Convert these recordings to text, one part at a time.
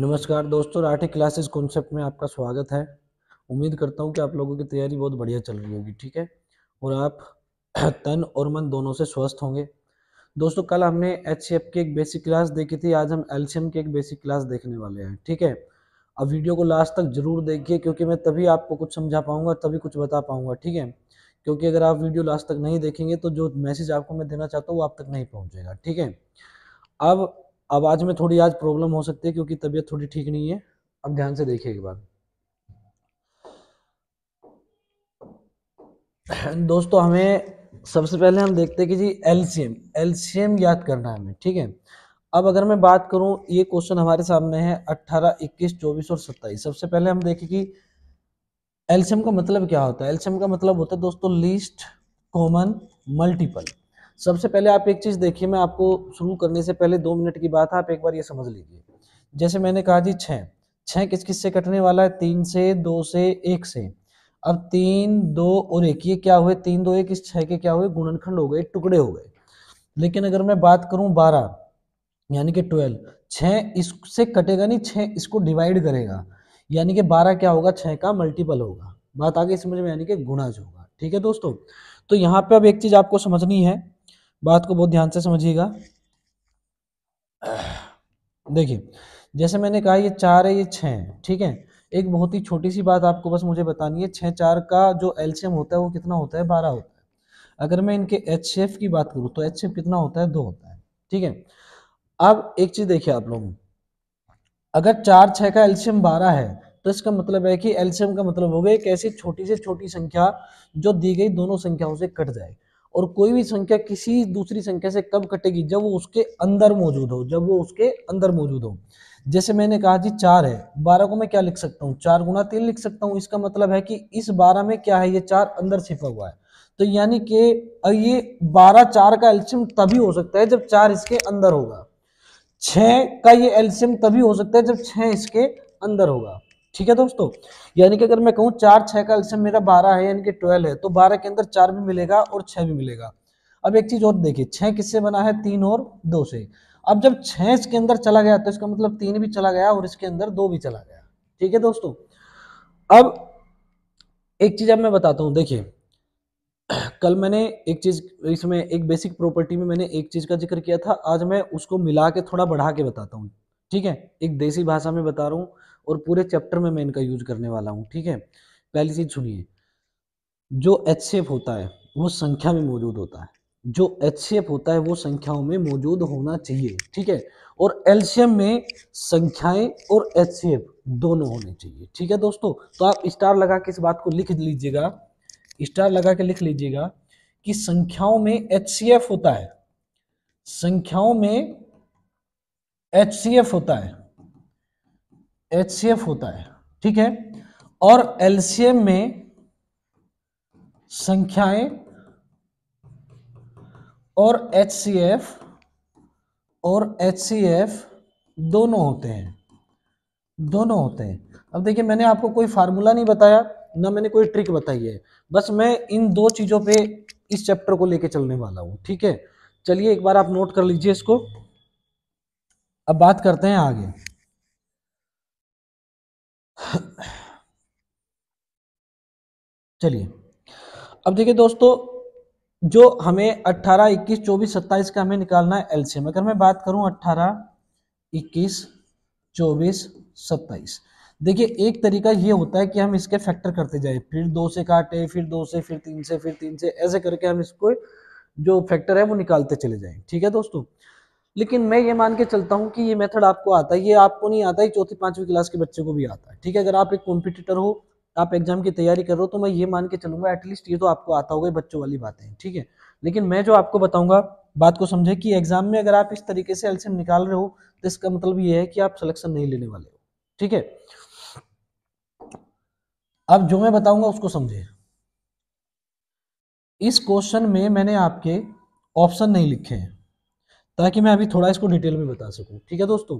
नमस्कार दोस्तों Rathi classes concept में आपका स्वागत है उम्मीद करता हूँ कि आप लोगों की तैयारी बहुत बढ़िया चल रही होगी ठीक है और आप तन और मन दोनों से स्वस्थ होंगे दोस्तों कल हमने एच की एक बेसिक क्लास देखी थी आज हम एल की एक बेसिक क्लास देखने वाले हैं ठीक है अब वीडियो को लास्ट तक जरूर देखिए क्योंकि मैं तभी आपको कुछ समझा पाऊंगा तभी कुछ बता पाऊंगा ठीक है क्योंकि अगर आप वीडियो लास्ट तक नहीं देखेंगे तो जो मैसेज आपको मैं देना चाहता हूँ वो आप तक नहीं पहुँचेगा ठीक है अब आवाज़ में थोड़ी आज प्रॉब्लम हो सकती है क्योंकि तबीयत थोड़ी ठीक नहीं है अब ध्यान से देखिए एक बार दोस्तों हमें सबसे पहले हम देखते हैं कि जी एलसीएम एलसीएम याद करना है हमें ठीक है अब अगर मैं बात करूं ये क्वेश्चन हमारे सामने है 18, 21, 24 और 27 सबसे पहले हम देखें कि एलसीएम का मतलब क्या होता है एलसीएम का मतलब होता है दोस्तों लीस्ट कॉमन मल्टीपल सबसे पहले आप एक चीज़ देखिए मैं आपको शुरू करने से पहले दो मिनट की बात है आप एक बार ये समझ लीजिए जैसे मैंने कहा जी छः छः किस किस से कटने वाला है तीन से दो से एक से अब तीन दो और एक ये क्या हुए तीन दो एक इस छः के क्या हुए गुणनखंड हो गए टुकड़े हो गए लेकिन अगर मैं बात करूँ बारह यानी कि ट्वेल्व छः इससे कटेगा नहीं छः इसको डिवाइड करेगा यानी कि बारह क्या होगा छः का मल्टीपल होगा बात आगे समझ में यानी कि गुणाज होगा ठीक है दोस्तों तो यहाँ पे अब एक चीज़ आपको समझनी है बात को बहुत ध्यान से समझिएगा देखिए जैसे मैंने कहा ये चार है ये छः है ठीक है एक बहुत ही छोटी सी बात आपको बस मुझे बतानी है छः चार का जो एल्शियम होता है वो कितना होता है बारह होता है अगर मैं इनके एच की बात करूँ तो एच कितना होता है दो होता है ठीक है अब एक चीज़ देखिए आप लोग अगर चार छः का एल्शियम बारह है तो इसका मतलब है कि एल्शियम का मतलब हो गया एक ऐसी छोटी से छोटी संख्या जो दी गई दोनों संख्याओं से कट जाए और कोई भी संख्या किसी दूसरी संख्या से कब कटेगी जब वो उसके अंदर मौजूद हो जब वो उसके अंदर मौजूद हो जैसे मैंने कहा जी चार है बारह को मैं क्या लिख सकता हूँ चार गुना तीन लिख सकता हूँ इसका मतलब है कि इस बारह में क्या है ये चार अंदर छिपा हुआ है तो यानी कि ये बारह चार का एल्शियम तभी हो सकता है जब चार इसके अंदर होगा छ का ये एल्शियम तभी हो सकता है जब छ इसके अंदर होगा ठीक है दोस्तों यानी कि अगर मैं कहूँ चार छः का एल्शियम मेरा बारह है यानी कि ट्वेल्व है तो बारह के अंदर चार भी मिलेगा और छः भी मिलेगा अब एक चीज़ और देखिए छः किससे बना है तीन और दो से अब जब छः इसके अंदर चला गया तो इसका मतलब तीन भी चला गया और इसके अंदर दो भी चला गया ठीक है दोस्तों अब एक चीज़ अब मैं बताता हूँ देखिए कल मैंने एक चीज़ इसमें एक बेसिक प्रॉपर्टी में मैंने एक चीज़ का जिक्र किया था आज मैं उसको मिला के थोड़ा बढ़ा के बताता हूँ ठीक है एक देसी भाषा में बता रहा हूँ और पूरे चैप्टर में मैं इनका यूज करने वाला हूँ ठीक है पहली चीज़ सुनिए जो एच एफ होता है वो संख्या में मौजूद होता है जो एच होता है वो संख्याओं में मौजूद होना चाहिए ठीक है और एल्शियम में संख्याएं और एच दोनों होने चाहिए ठीक है दोस्तों तो आप स्टार लगा के इस बात को लिख लीजिएगा स्टार लगा के लिख लीजिएगा कि संख्याओं में एच होता है संख्याओं में एच होता है एच होता है ठीक है और एलसीएम में संख्याएं और एच और एच दोनों होते हैं दोनों होते हैं अब देखिए मैंने आपको कोई फार्मूला नहीं बताया ना मैंने कोई ट्रिक बताई है बस मैं इन दो चीज़ों पे इस चैप्टर को लेके चलने वाला हूं ठीक है चलिए एक बार आप नोट कर लीजिए इसको अब बात करते हैं आगे चलिए अब देखिए दोस्तों जो हमें 18, 21, 24, 27 का हमें निकालना है एलसीएम अगर मैं बात करूं 18, 21, 24, 27 देखिए एक तरीका ये होता है कि हम इसके फैक्टर करते जाए फिर दो से काटे फिर दो से फिर तीन से फिर तीन से ऐसे करके हम इसको जो फैक्टर है वो निकालते चले जाए ठीक है दोस्तों लेकिन मैं ये मान के चलता हूँ कि ये मेथड आपको आता है ये आपको नहीं आता है चौथी पांचवी क्लास के बच्चे को भी आता है ठीक है अगर आप एक कॉम्पिटिटर हो आप एग्जाम की तैयारी कर रहे हो तो मैं ये मान के चलूंगा एटलीस्ट ये तो आपको आता होगा बच्चों वाली बातें ठीक है लेकिन मैं जो आपको बताऊंगा बात को समझे कि एग्जाम में अगर आप इस तरीके से एल्सियम निकाल रहे हो तो इसका मतलब ये है कि आप सिलेक्शन नहीं लेने वाले हो ठीक है अब जो मैं बताऊंगा उसको समझे इस क्वेश्चन में मैंने आपके ऑप्शन नहीं लिखे हैं ताकि मैं अभी थोड़ा इसको डिटेल में बता सकूं ठीक है दोस्तों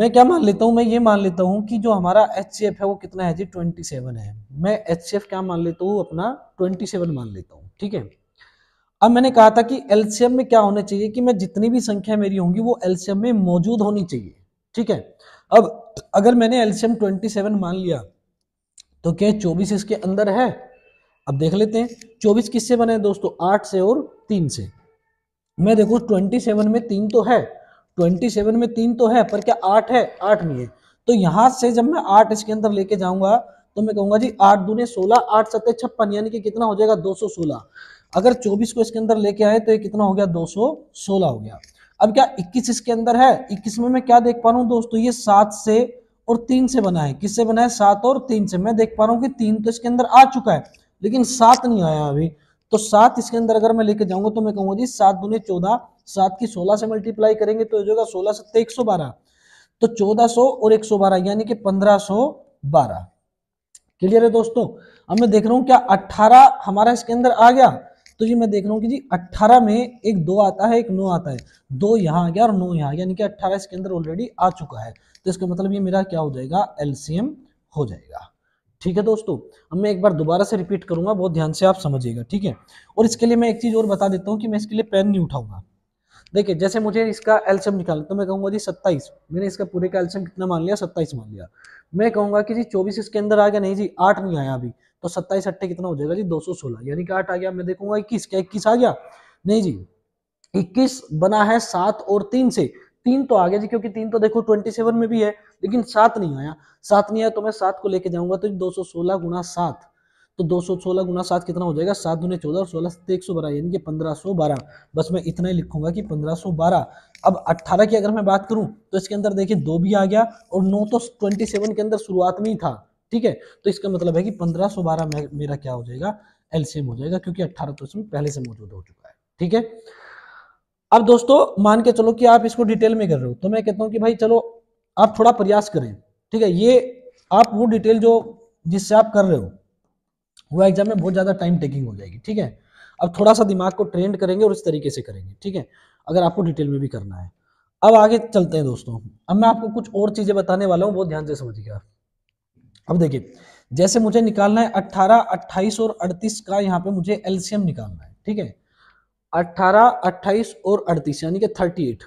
मैं क्या मान लेता हूँ मैं ये मान लेता हूँ कि जो हमारा एच है वो कितना है जी ट्वेंटी सेवन है मैं एच क्या मान लेता हूँ अपना ट्वेंटी सेवन मान लेता हूँ ठीक है अब मैंने कहा था कि एल्शियम में क्या होना चाहिए कि मैं जितनी भी संख्या मेरी होंगी वो एल्शियम में मौजूद होनी चाहिए ठीक है अब अगर मैंने एल्शियम 27 मान लिया तो क्या 24 इसके अंदर है अब देख लेते हैं 24 किससे बने दोस्तों 8 से और 3 से मैं देखू ट्वेंटी सेवन में तीन तो है ट्वेंटी सेवन में तीन तो है पर क्या आठ है आठ नहीं है तो यहां से जब मैं आठ इसके अंदर लेके जाऊंगा तो मैं कहूंगा जी आठ दूने सोलह आठ सत्य छप्पन यानी कि कितना हो जाएगा दो सौ सोलह अगर चौबीस को इसके अंदर लेके आए तो ये कितना हो गया दो सौ सोलह हो गया अब क्या इक्कीस इसके अंदर है इक्कीस में मैं क्या देख पा रहा हूँ दोस्तों ये सात से और तीन से बना है किससे बना है सात और तीन से मैं देख पा रहा हूँ कि तीन तो इसके अंदर आ चुका है लेकिन सात नहीं आया अभी तो सात इसके अंदर अगर मैं लेके जाऊंगा तो मैं कहूंगा जी सात दुने चौदह सात की सोलह से मल्टीप्लाई करेंगे तो जो सोलह सत्तर एक सौ बारह तो चौदह सो और एक सौ बारह यानी कि पंद्रह सो बारह क्लियर है दोस्तों अब मैं देख रहा हूँ क्या अट्ठारह हमारा इसके अंदर आ गया तो जी मैं देख रहा हूँ कि जी अट्ठारह में एक दो आता है एक नौ आता है दो यहाँ आ गया और नौ यहाँ यानी कि अट्ठारह इसके अंदर ऑलरेडी आ चुका है तो इसका मतलब ये मेरा क्या हो जाएगा एलसीएम हो जाएगा ठीक है दोस्तों अब मैं एक बार दोबारा से रिपीट करूंगा बहुत ध्यान से आप समझिएगा ठीक है और इसके लिए मैं एक चीज़ और बता देता हूँ कि मैं इसके लिए पेन नहीं उठाऊंगा देखिए जैसे मुझे इसका एल्शियम निकालना तो मैं कहूंगा जी सत्ताईस मैंने इसका पूरे का एल्शियम कितना मान लिया सत्ताईस मान लिया मैं कहूंगा कि जी चौबीस इसके अंदर आ गया नहीं जी आठ नहीं आया अभी तो सत्ताईस अट्ठे कितना हो जाएगा जी दो सौ सोलह यानी कि आठ आ गया मैं देखूंगा इक्कीस क्या इक्कीस आ गया नहीं जी इक्कीस बना है सात और तीन से तीन तो आ गया जी क्योंकि तीन तो देखो ट्वेंटी सेवन में भी है लेकिन सात नहीं आया सात नहीं आया तो मैं सात को लेके जाऊंगा तो दो सौ सोलह गुना सात तो दो सौ सोलह गुना सात कितना हो जाएगा सात दुनिया चौदह और सोलह से एक सौ बारह यानी कि पंद्रह सौ बारह बस मैं इतना ही लिखूंगा कि पंद्रह सौ बारह अब अट्ठारह की अगर मैं बात करूं तो इसके अंदर देखिए दो भी आ गया और नौ तो ट्वेंटी सेवन के अंदर शुरुआत में ही था ठीक है तो इसका मतलब है कि पंद्रह सौ बारह मेरा क्या हो जाएगा एलसीएम हो जाएगा क्योंकि अट्ठारह तो इसमें पहले से मौजूद हो चुका है ठीक है अब दोस्तों मान के चलो कि आप इसको डिटेल में कर रहे हो तो मैं कहता हूँ कि भाई चलो आप थोड़ा प्रयास करें ठीक है ये आप वो डिटेल जो जिससे आप कर रहे हो वो एग्जाम में बहुत ज़्यादा टाइम टेकिंग हो जाएगी ठीक है अब थोड़ा सा दिमाग को ट्रेंड करेंगे और इस तरीके से करेंगे ठीक है अगर आपको डिटेल में भी करना है अब आगे चलते हैं दोस्तों अब मैं आपको कुछ और चीज़ें बताने वाला हूँ बहुत ध्यान से समझिएगा अब देखिए जैसे मुझे निकालना है 18, 28 और 38 का यहाँ पे मुझे एलसीएम निकालना है ठीक है 18, 28 और 38 यानी कि 38,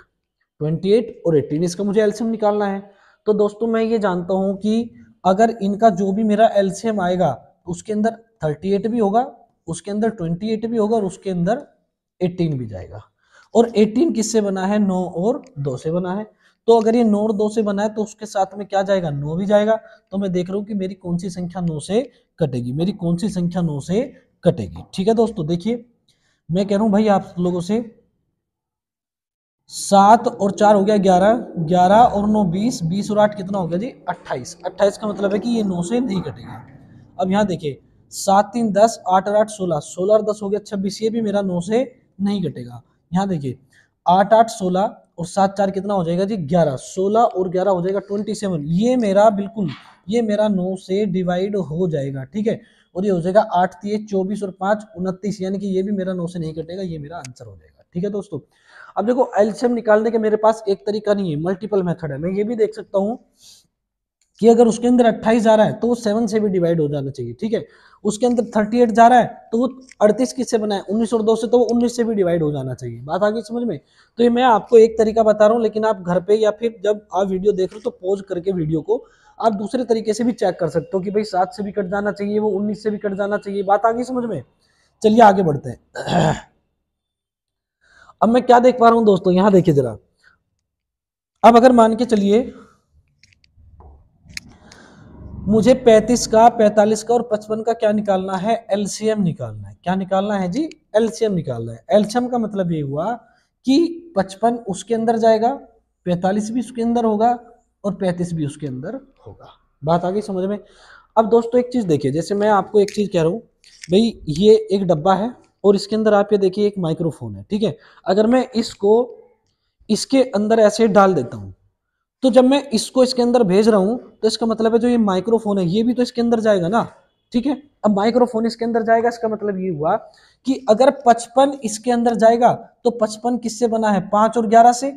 28 और 18 इसका मुझे एल्सियम निकालना है तो दोस्तों मैं ये जानता हूं कि अगर इनका जो भी मेरा एल्सियम आएगा तो उसके अंदर 38 भी होगा उसके अंदर 28 भी होगा और उसके अंदर 18 भी जाएगा और 18 किससे बना है 9 और 2 से बना है तो अगर ये 9 और 2 से बना है तो उसके साथ में क्या जाएगा नौ भी जाएगा तो मैं देख रहा हूँ कि मेरी कौन सी संख्या नौ से कटेगी मेरी कौन सी संख्या नौ से कटेगी ठीक है दोस्तों देखिए मैं कह रहा हूं भाई आप लोगों से सात और चार हो गया ग्यारह ग्यारह और नौ बीस बीस और आठ कितना हो गया जी अट्ठाईस अट्ठाईस का मतलब है कि ये नौ से नहीं कटेगा अब यहाँ देखिए सात तीन दस आठ और आठ सोलह सोलह और दस हो गया छब्बीस ये भी मेरा नौ से नहीं कटेगा यहाँ देखिए आठ आठ सोलह और सात चार कितना हो जाएगा जी ग्यारह सोलह और ग्यारह हो जाएगा ट्वेंटी सेवन ये मेरा बिल्कुल ये मेरा नौ से डिवाइड हो जाएगा ठीक है और ये हो जाएगा आठ तीय चौबीस और पांच उनतीस यानी कि ये भी मेरा नौ से नहीं कटेगा ये मेरा आंसर हो जाएगा ठीक है दोस्तों अब देखो एल्शियम निकालने के मेरे पास एक तरीका नहीं है मल्टीपल मेथड है मैं ये भी देख सकता हूँ कि अगर उसके अंदर 28 जा रहा है तो वो सेवन से भी डिवाइड हो जाना चाहिए ठीक है उसके अंदर 38 जा रहा है तो वो 38 किससे बनाए है उन्नीस और दो से तो वो उन्नीस से भी डिवाइड हो जाना चाहिए बात आ गई समझ में तो ये मैं आपको एक तरीका बता रहा हूँ लेकिन आप घर पे या फिर जब आप वीडियो देख रहे हो तो पॉज करके वीडियो को आप दूसरे तरीके से भी चेक कर सकते हो कि भाई सात से भी कट जाना चाहिए वो उन्नीस से भी कट जाना चाहिए बात आ गई समझ में चलिए आगे बढ़ते हैं अब मैं क्या देख पा रहा हूं दोस्तों यहां देखिए जरा अब अगर मान के चलिए मुझे 35 का 45 का और 55 का क्या निकालना है एलसीएम निकालना है क्या निकालना है जी एलसीएम निकालना है एलसीएम का मतलब ये हुआ कि 55 उसके अंदर जाएगा 45 भी उसके अंदर होगा और पैंतीस भी उसके अंदर होगा बात आ गई समझ में अब दोस्तों एक चीज़ देखिए जैसे मैं आपको एक चीज़ कह रहा हूँ भाई ये एक डब्बा है और इसके अंदर आप ये देखिए एक माइक्रोफोन है ठीक है अगर मैं इसको इसके अंदर ऐसे डाल देता हूँ तो जब मैं इसको इसके अंदर भेज रहा हूँ तो इसका मतलब है जो ये माइक्रोफोन है ये भी तो इसके अंदर जाएगा ना ठीक है अब माइक्रोफोन इसके अंदर जाएगा इसका मतलब ये हुआ कि अगर पचपन इसके अंदर जाएगा तो पचपन किससे बना है पाँच और ग्यारह से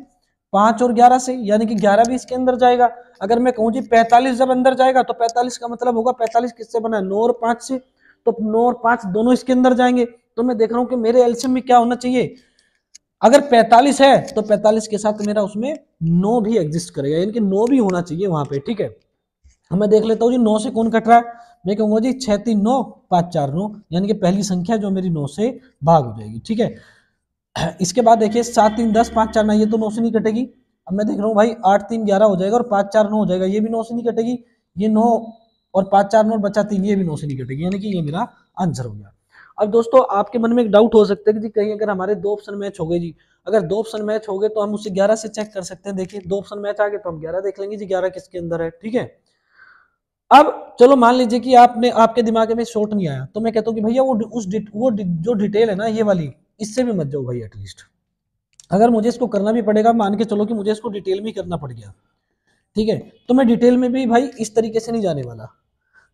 पांच और ग्यारह से यानी कि ग्यारह भी इसके अंदर जाएगा अगर मैं कहूँ जी पैंतालीस जब अंदर जाएगा तो पैंतालीस का मतलब होगा पैंतालीस किससे बना नौ और पांच से तो नौ और पांच दोनों इसके अंदर जाएंगे तो मैं देख रहा हूँ कि मेरे एल्शियम में क्या होना चाहिए अगर 45 है तो 45 के साथ मेरा उसमें नो भी एग्जिस्ट करेगा यानी कि नो भी होना चाहिए वहां पे ठीक है मैं देख लेता हूँ जी नौ से कौन कट रहा है मैं कहूँगा जी छह तीन नौ पांच चार नौ यानी कि पहली संख्या जो मेरी नौ से भाग हो जाएगी ठीक है इसके बाद देखिए सात तीन दस पाँच चार नौ ये तो नौ से नहीं कटेगी अब मैं देख रहा हूँ भाई आठ तीन ग्यारह हो जाएगा और पाँच चार नौ हो जाएगा ये भी नौ से नहीं कटेगी ये नौ और पाँच चार नौ और बचा तीन ये भी नौ से नहीं कटेगी यानी कि ये मेरा आंसर हो गया अब दोस्तों आपके मन में एक डाउट हो सकता है कि जी कहीं अगर हमारे दो ऑप्शन मैच हो गए जी अगर दो ऑप्शन मैच हो गए तो हम उसे ग्यारह से चेक कर सकते हैं देखिए दो ऑप्शन मैच आ गए तो हम ग्यारह देख लेंगे जी ग्यारह किसके अंदर है ठीक है अब चलो मान लीजिए कि आपने आपके दिमाग में शॉर्ट नहीं आया तो मैं कहता हूँ कि भैया वो उस डि, वो डि, जो डिटेल है ना ये वाली इससे भी मत जाओ भाई एटलीस्ट अगर मुझे इसको करना भी पड़ेगा मान के चलो कि मुझे इसको डिटेल में करना पड़ गया ठीक है तो मैं डिटेल में भी भाई इस तरीके से नहीं जाने वाला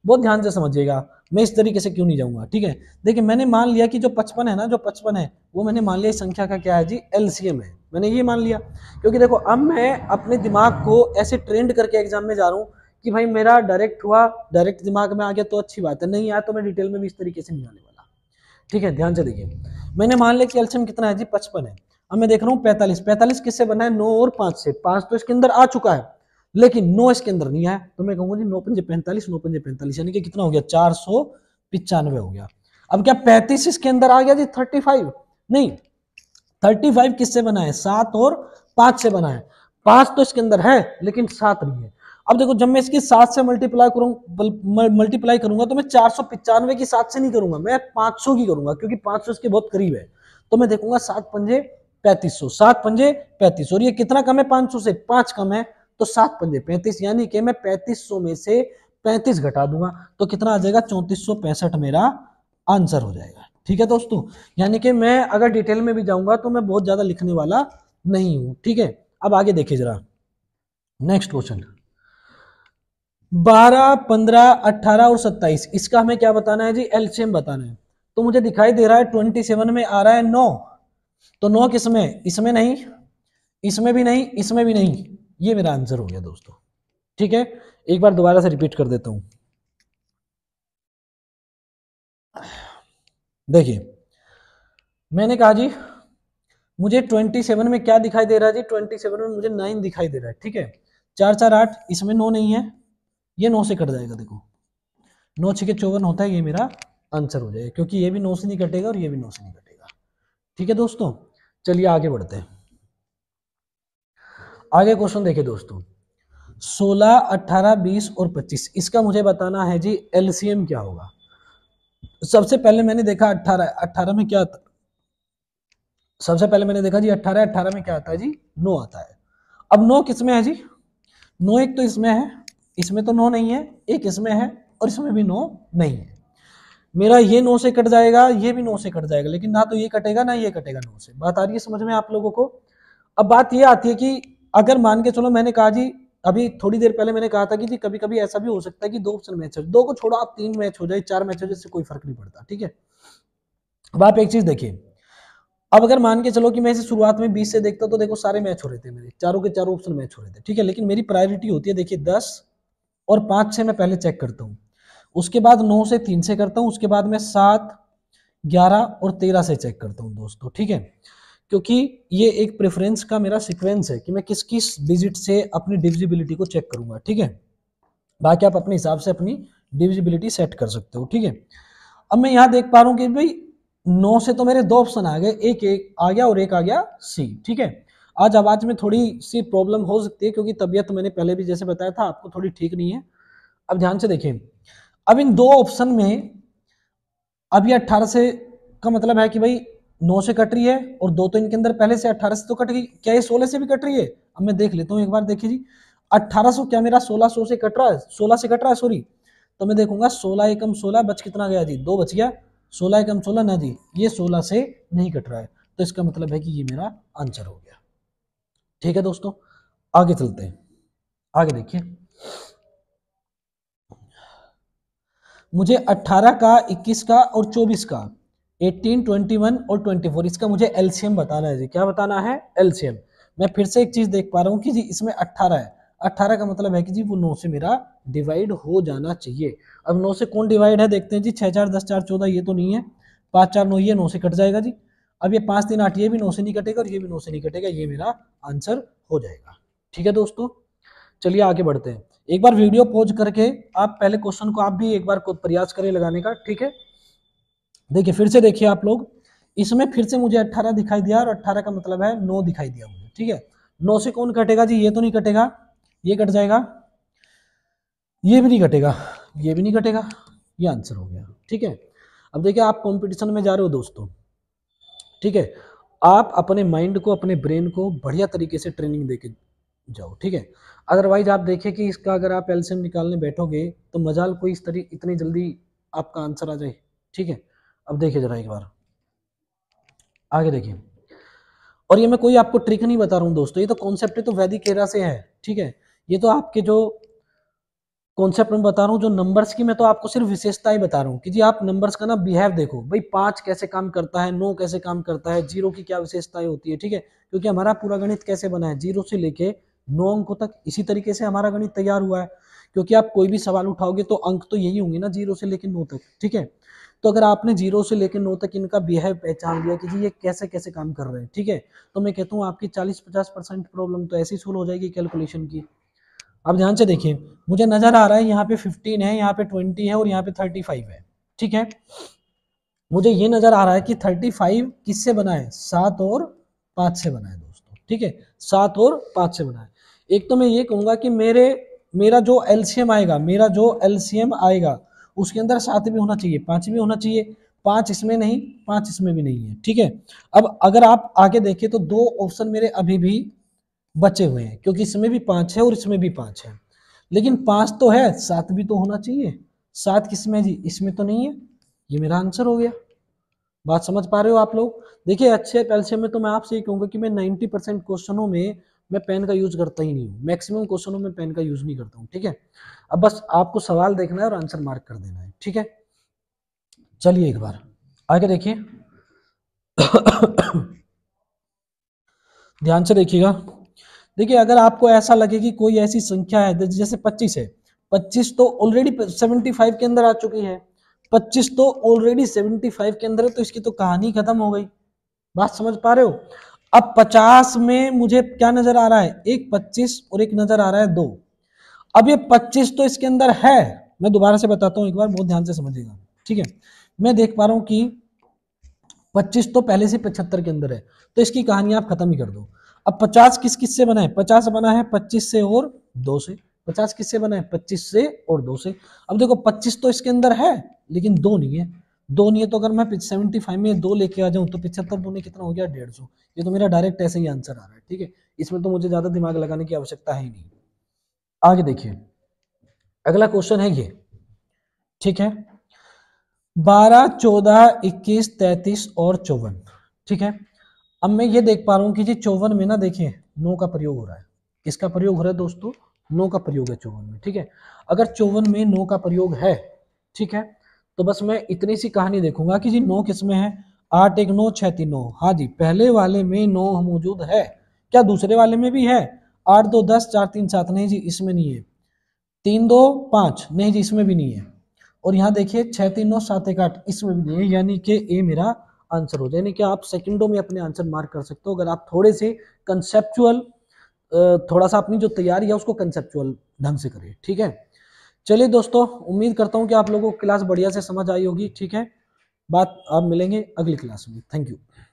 बहुत ध्यान से समझिएगा मैं इस तरीके से क्यों नहीं जाऊंगा ठीक है देखिए मैंने मान लिया कि जो पचपन है ना जो पचपन है वो मैंने मान लिया इस संख्या का क्या है जी एलसीएम है मैंने ये मान लिया क्योंकि देखो अब मैं अपने दिमाग को ऐसे ट्रेंड करके एग्जाम में जा रहा हूँ कि भाई मेरा डायरेक्ट हुआ डायरेक्ट दिमाग में आ गया तो अच्छी बात है नहीं आया तो मैं डिटेल में भी इस तरीके से नहीं जाने वाला ठीक है ध्यान से देखिए मैंने मान लिया कि एल्शियम कितना है जी पचपन है अब मैं देख रहा हूँ पैंतालीस पैंतालीस किससे बना है नौ और पांच से पांच तो इसके अंदर आ चुका है लेकिन नौ इसके अंदर नहीं आया तो मैं कहूंगा जी नौ पंजे पैंतालीस नौ पंजे पैंतालीस यानी कि कितना हो गया चार सौ पिचानवे हो गया अब क्या पैंतीस इसके अंदर आ गया जी थर्टी फाइव नहीं थर्टी फाइव किससे बना है सात और पांच से बना है पांच तो इसके अंदर है लेकिन सात नहीं है अब देखो जब मैं इसकी सात से मल्टीप्लाई करूँ मल्टीप्लाई करूंगा तो मैं चार सौ पिचानवे की सात से नहीं करूंगा मैं पांच सौ की करूंगा क्योंकि पांच सौ इसके बहुत करीब है तो मैं देखूंगा सात पंजे पैंतीस सौ सात पंजे पैंतीस और ये कितना कम है पांच सौ से पांच कम है तो सात पंजे पैंतीस यानी कि मैं पैंतीस सौ में से पैंतीस घटा दूंगा तो कितना आ जाएगा चौंतीस सौ पैंसठ मेरा आंसर हो जाएगा ठीक है दोस्तों यानी कि मैं अगर डिटेल में भी जाऊंगा तो मैं बहुत ज्यादा लिखने वाला नहीं हूं ठीक है अब आगे देखिए जरा नेक्स्ट क्वेश्चन बारह पंद्रह अट्ठारह और सत्ताईस इसका हमें क्या बताना है जी एलसीएम बताना है तो मुझे दिखाई दे रहा है ट्वेंटी सेवन में आ रहा है नौ तो नौ किसमें इसमें नहीं इसमें भी नहीं इसमें भी नहीं ये मेरा आंसर हो गया दोस्तों ठीक है एक बार दोबारा से रिपीट कर देता हूं देखिए मैंने कहा जी मुझे ट्वेंटी सेवन में क्या दिखाई दे रहा है जी ट्वेंटी सेवन में मुझे नाइन दिखाई दे रहा है ठीक है चार चार आठ इसमें नो नहीं है ये नौ से कट जाएगा देखो नौ छः चौवन होता है ये मेरा आंसर हो जाएगा क्योंकि ये भी नौ से नहीं कटेगा और ये भी नौ से नहीं कटेगा ठीक है दोस्तों चलिए आगे बढ़ते हैं आगे क्वेश्चन देखिए दोस्तों 16, 18, 20 और 25 इसका मुझे बताना है जी एल क्या होगा सबसे पहले मैंने देखा 18, 18 में क्या आता सबसे पहले मैंने देखा जी 18, 18 में क्या आता है जी नो आता है अब नो किस में है जी नो एक तो इसमें है इसमें तो नो नहीं है एक इसमें है और इसमें भी नो नहीं है मेरा ये नो से कट जाएगा ये भी नो से कट जाएगा लेकिन ना तो ये कटेगा ना ये कटेगा नो से बात आ रही है समझ में आप लोगों को अब बात ये आती है कि अगर मान के चलो मैंने कहा जी अभी थोड़ी देर पहले मैंने कहा था कि जी कभी कभी ऐसा भी हो सकता है कि दो ऑप्शन मैच हो दो को छोड़ो आप तीन मैच हो जाए चार मैच हो जाए कोई फर्क नहीं पड़ता ठीक है अब आप एक चीज देखिए अब अगर मान के चलो कि मैं इसे शुरुआत में बीस से देखता तो देखो सारे मैच हो रहे थे मेरे चारों के चारों ऑप्शन मैच हो रहे थे ठीक है लेकिन मेरी प्रायोरिटी होती है देखिए दस और पाँच से मैं पहले चेक करता हूँ उसके बाद नौ से तीन से करता हूँ उसके बाद मैं सात ग्यारह और तेरह से चेक करता हूँ दोस्तों ठीक है क्योंकि ये एक प्रेफरेंस का मेरा सिक्वेंस है कि मैं किस किस डिजिट से अपनी डिविजिबिलिटी को चेक करूंगा ठीक है बाकी आप अपने हिसाब से अपनी डिविजिबिलिटी सेट कर सकते हो ठीक है अब मैं यहाँ देख पा रहा हूँ कि भाई नौ से तो मेरे दो ऑप्शन आ गए एक एक आ गया और एक आ गया सी ठीक है आज आवाज़ में थोड़ी सी प्रॉब्लम हो सकती है क्योंकि तबीयत मैंने पहले भी जैसे बताया था आपको थोड़ी ठीक नहीं है अब ध्यान से देखें अब इन दो ऑप्शन में अब ये अट्ठारह से का मतलब है कि भाई नौ से कट रही है और दो तो इनके अंदर पहले से अट्ठारह से तो कट गई क्या ये सोलह से भी कट रही है अब मैं देख लेता हूँ एक बार देखिए जी सो क्या मेरा सोलह सो से कट रहा है सोलह से कट रहा है सॉरी तो मैं देखूंगा सोलह एकम सोलह बच कितना गया जी दो बच गया सोलह एकम सोलह ना जी ये सोलह से नहीं कट रहा है तो इसका मतलब है कि ये मेरा आंसर हो गया ठीक है दोस्तों आगे चलते हैं आगे देखिए मुझे 18 का 21 का और 24 का 18, 21 और 24 इसका मुझे एलसीएम बताना है जी क्या बताना है एलसीएम मैं फिर से एक चीज देख पा रहा हूँ कि जी इसमें 18 है 18 का मतलब है कि जी वो 9 से मेरा डिवाइड हो जाना चाहिए अब 9 से कौन डिवाइड है देखते हैं जी छह चार दस चार चौदह ये तो नहीं है पाँच चार नौ ये नौ से कट जाएगा जी अब ये पाँच तीन आठ ये भी नौ से नहीं कटेगा और ये भी नौ से नहीं कटेगा ये मेरा आंसर हो जाएगा ठीक है दोस्तों चलिए आगे बढ़ते हैं एक बार वीडियो पॉज करके आप पहले क्वेश्चन को आप भी एक बार प्रयास करें लगाने का ठीक है देखिए फिर से देखिए आप लोग इसमें फिर से मुझे 18 दिखाई दिया और 18 का मतलब है 9 दिखाई दिया मुझे ठीक है 9 से कौन कटेगा जी ये तो नहीं कटेगा ये कट जाएगा ये भी नहीं कटेगा ये भी नहीं कटेगा ये आंसर हो गया ठीक है अब देखिए आप कंपटीशन में जा रहे हो दोस्तों ठीक है आप अपने माइंड को अपने ब्रेन को बढ़िया तरीके से ट्रेनिंग दे के जाओ ठीक है अदरवाइज आप देखें कि इसका अगर आप एल्शियम निकालने बैठोगे तो मजाल कोई इस तरी इतनी जल्दी आपका आंसर आ जाए ठीक है अब देखिए जरा एक बार आगे देखिए और ये मैं कोई आपको ट्रिक नहीं बता रहा हूँ दोस्तों ये तो कॉन्सेप्ट है तो वैदिक केरा से है ठीक है ये तो आपके जो कॉन्सेप्ट में बता रहा हूँ जो नंबर्स की मैं तो आपको सिर्फ विशेषता ही बता रहा हूँ कि जी आप नंबर्स का ना बिहेव देखो भाई पाँच कैसे काम करता है नौ कैसे काम करता है जीरो की क्या विशेषताएं होती है ठीक है क्योंकि हमारा पूरा गणित कैसे बना है जीरो से लेके नौ अंकों तक इसी तरीके से हमारा गणित तैयार हुआ है क्योंकि आप कोई भी सवाल उठाओगे तो अंक तो यही होंगे ना जीरो से लेकर नौ तक ठीक है तो अगर आपने जीरो से लेकर नौ तक इनका बिहेव पहचान लिया कि जी ये कैसे कैसे काम कर रहे हैं ठीक है तो मैं कहता हूँ आपकी चालीस पचास परसेंट प्रॉब्लम तो ऐसी सोल्व हो जाएगी कैलकुलेशन की अब ध्यान से देखिए मुझे नज़र आ रहा है यहाँ पे 15 है यहाँ पे 20 है और यहाँ पे 35 है ठीक है मुझे ये नज़र आ रहा है कि 35 किससे बना है सात और पाँच से बना है दोस्तों ठीक है सात और पाँच से बना है एक तो मैं ये कहूँगा कि मेरे मेरा जो एलसीएम आएगा मेरा जो एलसीएम आएगा उसके अंदर सात भी होना चाहिए पाँच भी होना चाहिए पाँच इसमें नहीं पाँच इसमें भी नहीं है ठीक है अब अगर आप आगे देखें तो दो ऑप्शन मेरे अभी भी बचे हुए हैं क्योंकि इसमें भी पांच है और इसमें भी पांच है लेकिन पांच तो है सात भी तो होना चाहिए सात किसमें जी इसमें तो नहीं है ये मेरा आंसर हो गया बात समझ पा रहे हो आप लोग देखिए अच्छे कैल्शियम में तो मैं आपसे ये कहूंगा कि मैं नाइन्टी परसेंट क्वेश्चनों में मैं पेन का यूज करता ही नहीं हूँ मैक्सिमम क्वेश्चनों में पेन का यूज नहीं करता हूँ ठीक है अब बस आपको सवाल देखना है और आंसर मार्क कर देना है ठीक है चलिए एक बार आगे देखिए ध्यान से देखिएगा देखिए अगर आपको ऐसा लगे कि कोई ऐसी संख्या है जैसे 25 है 25 तो ऑलरेडी 75 के अंदर आ चुकी है 25 तो ऑलरेडी 75 के अंदर है तो इसकी तो कहानी खत्म हो गई बात समझ पा रहे हो अब 50 में मुझे क्या नजर आ रहा है एक 25 और एक नजर आ रहा है दो अब ये 25 तो इसके अंदर है मैं दोबारा से बताता हूँ एक बार बहुत ध्यान से समझिएगा ठीक है मैं देख पा रहा हूँ कि पच्चीस तो पहले से पचहत्तर के अंदर है तो इसकी कहानी आप खत्म ही कर दो अब पचास किस किस से बना है पचास बना है पच्चीस से और दो से पचास किससे बना है पच्चीस से और दो से अब देखो पच्चीस तो इसके अंदर है लेकिन दो नहीं है दो नहीं है तो अगर मैं सेवेंटी फाइव में दो लेके आ जाऊं तो पिछहत्तर दूने कितना हो गया डेढ़ सौ ये तो मेरा डायरेक्ट ऐसे ही आंसर आ रहा है ठीक है इसमें तो मुझे ज्यादा दिमाग लगाने की आवश्यकता है ही नहीं आगे देखिए अगला क्वेश्चन है ये ठीक है बारह चौदह इक्कीस तैतीस और चौवन ठीक है अब मैं ये देख पा रहा हूँ कि जी चौवन में ना देखें नो का प्रयोग हो रहा है किसका प्रयोग हो रहा है दोस्तों नो का प्रयोग है चौवन में ठीक है अगर चौवन में नो का प्रयोग है ठीक है तो बस मैं इतनी सी कहानी देखूंगा कि जी नो किस में है आठ एक नौ छह तीन नौ हाँ जी पहले वाले में नो मौजूद है क्या दूसरे वाले में भी है आठ दो दस चार तीन सात नहीं जी इसमें नहीं है तीन दो पांच नहीं जी इसमें भी नहीं है और यहाँ देखिए छह तीन नौ सात एक आठ इसमें भी नहीं है यानी कि ए मेरा आंसर हो जाए यानी कि आप सेकंडों में अपने आंसर मार्क कर सकते हो अगर आप थोड़े से कंसेप्चुअल थोड़ा सा अपनी जो तैयारी है उसको कंसेप्चुअल ढंग से करें ठीक है चलिए दोस्तों उम्मीद करता हूँ कि आप लोगों को क्लास बढ़िया से समझ आई होगी ठीक है बात आप मिलेंगे अगली क्लास में थैंक यू